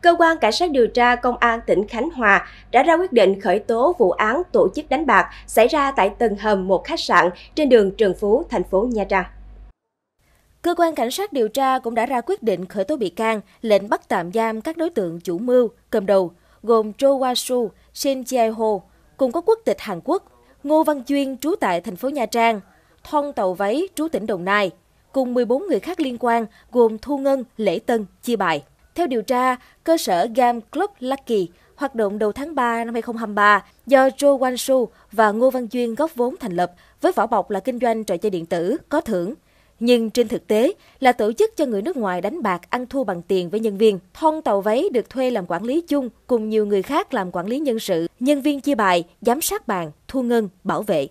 Cơ quan Cảnh sát điều tra Công an tỉnh Khánh Hòa đã ra quyết định khởi tố vụ án tổ chức đánh bạc xảy ra tại tầng hầm một khách sạn trên đường Trường Phú, thành phố Nha Trang. Cơ quan Cảnh sát điều tra cũng đã ra quyết định khởi tố bị can, lệnh bắt tạm giam các đối tượng chủ mưu, cầm đầu, gồm Cho Wa Su, Shin Jae Ho, cùng có quốc tịch Hàn Quốc, Ngô Văn Chuyên trú tại thành phố Nha Trang, Thong Tàu Váy trú tỉnh Đồng Nai, cùng 14 người khác liên quan gồm Thu Ngân, Lễ Tân, Chi Bài. Theo điều tra, cơ sở Game Club Lucky hoạt động đầu tháng 3 năm 2023 do Joe Wang Su và Ngô Văn Duyên góp vốn thành lập với vỏ bọc là kinh doanh trò chơi điện tử có thưởng. Nhưng trên thực tế là tổ chức cho người nước ngoài đánh bạc ăn thua bằng tiền với nhân viên. Thon Tàu Váy được thuê làm quản lý chung cùng nhiều người khác làm quản lý nhân sự, nhân viên chia bài, giám sát bàn, thu ngân, bảo vệ.